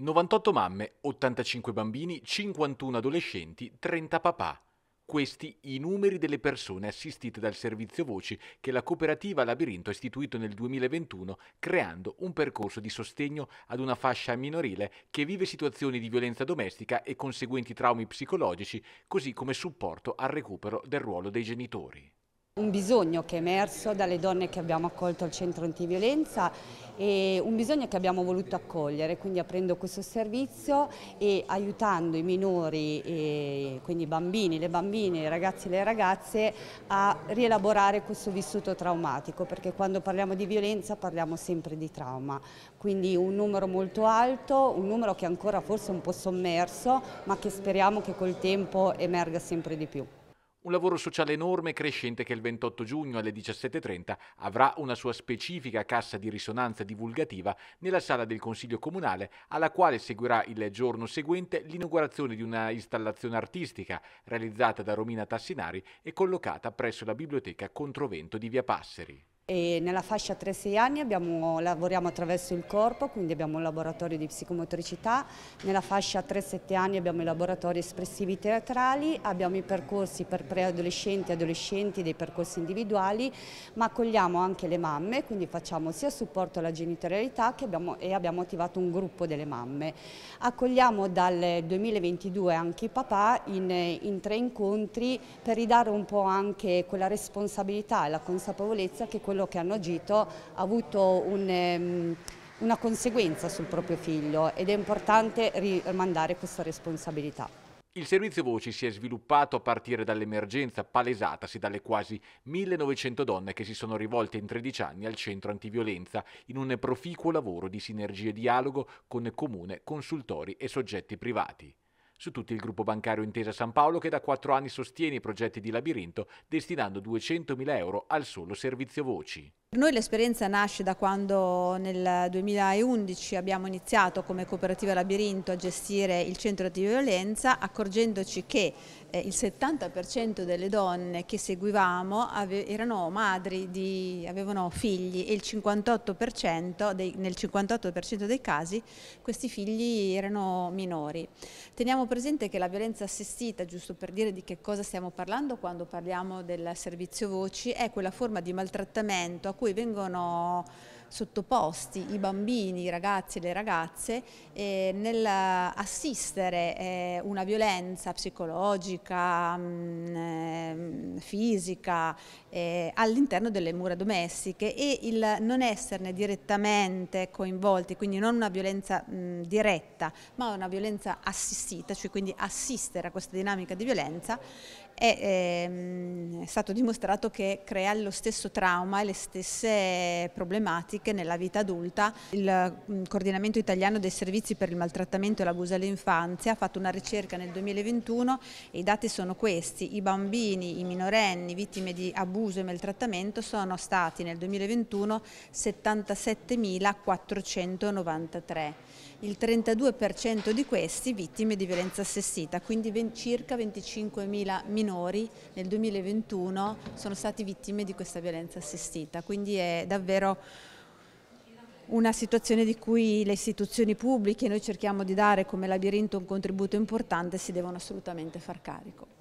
98 mamme, 85 bambini, 51 adolescenti, 30 papà. Questi i numeri delle persone assistite dal servizio voci che la cooperativa Labirinto ha istituito nel 2021 creando un percorso di sostegno ad una fascia minorile che vive situazioni di violenza domestica e conseguenti traumi psicologici, così come supporto al recupero del ruolo dei genitori un bisogno che è emerso dalle donne che abbiamo accolto al centro antiviolenza e un bisogno che abbiamo voluto accogliere, quindi aprendo questo servizio e aiutando i minori, quindi i bambini, le bambine, i ragazzi e le ragazze a rielaborare questo vissuto traumatico, perché quando parliamo di violenza parliamo sempre di trauma, quindi un numero molto alto, un numero che ancora forse è un po' sommerso, ma che speriamo che col tempo emerga sempre di più. Un lavoro sociale enorme e crescente che il 28 giugno alle 17.30 avrà una sua specifica cassa di risonanza divulgativa nella sala del Consiglio Comunale, alla quale seguirà il giorno seguente l'inaugurazione di una installazione artistica realizzata da Romina Tassinari e collocata presso la Biblioteca Controvento di Via Passeri. E nella fascia 3-6 anni abbiamo, lavoriamo attraverso il corpo, quindi abbiamo un laboratorio di psicomotricità, nella fascia 3-7 anni abbiamo i laboratori espressivi teatrali, abbiamo i percorsi per preadolescenti e adolescenti, dei percorsi individuali, ma accogliamo anche le mamme, quindi facciamo sia supporto alla genitorialità abbiamo, e abbiamo attivato un gruppo delle mamme. Accogliamo dal 2022 anche i papà in, in tre incontri per ridare un po' anche quella responsabilità e la consapevolezza che quello quello che hanno agito ha avuto un, ehm, una conseguenza sul proprio figlio ed è importante rimandare questa responsabilità. Il servizio voci si è sviluppato a partire dall'emergenza palesatasi dalle quasi 1900 donne che si sono rivolte in 13 anni al centro antiviolenza in un proficuo lavoro di sinergia e dialogo con comune, consultori e soggetti privati. Su tutto il gruppo bancario Intesa San Paolo che da quattro anni sostiene i progetti di labirinto destinando 200.000 euro al solo servizio voci. Per noi l'esperienza nasce da quando nel 2011 abbiamo iniziato come cooperativa Labirinto a gestire il centro di violenza accorgendoci che eh, il 70% delle donne che seguivamo erano madri, di, avevano figli e 58 dei, nel 58% dei casi questi figli erano minori. Teniamo presente che la violenza assistita, giusto per dire di che cosa stiamo parlando quando parliamo del servizio voci, è quella forma di maltrattamento a cui vengono sottoposti i bambini, i ragazzi e le ragazze eh, assistere eh, una violenza psicologica, mh, mm, eh, fisica eh, all'interno delle mura domestiche e il non esserne direttamente coinvolti, quindi non una violenza mh, mm, diretta ma una violenza assistita, cioè quindi assistere a questa dinamica di violenza è, ehm, è stato dimostrato che crea lo stesso trauma e le stesse problematiche specifiche nella vita adulta. Il mm, coordinamento italiano dei servizi per il maltrattamento e l'abuso all'infanzia ha fatto una ricerca nel 2021 e i dati sono questi. I bambini, i minorenni vittime di abuso e maltrattamento sono stati nel 2021 77.493. Il 32% di questi vittime di violenza assistita, quindi circa 25.000 minori nel 2021 sono stati vittime di questa violenza assistita. Quindi è davvero una situazione di cui le istituzioni pubbliche, noi cerchiamo di dare come labirinto un contributo importante, si devono assolutamente far carico.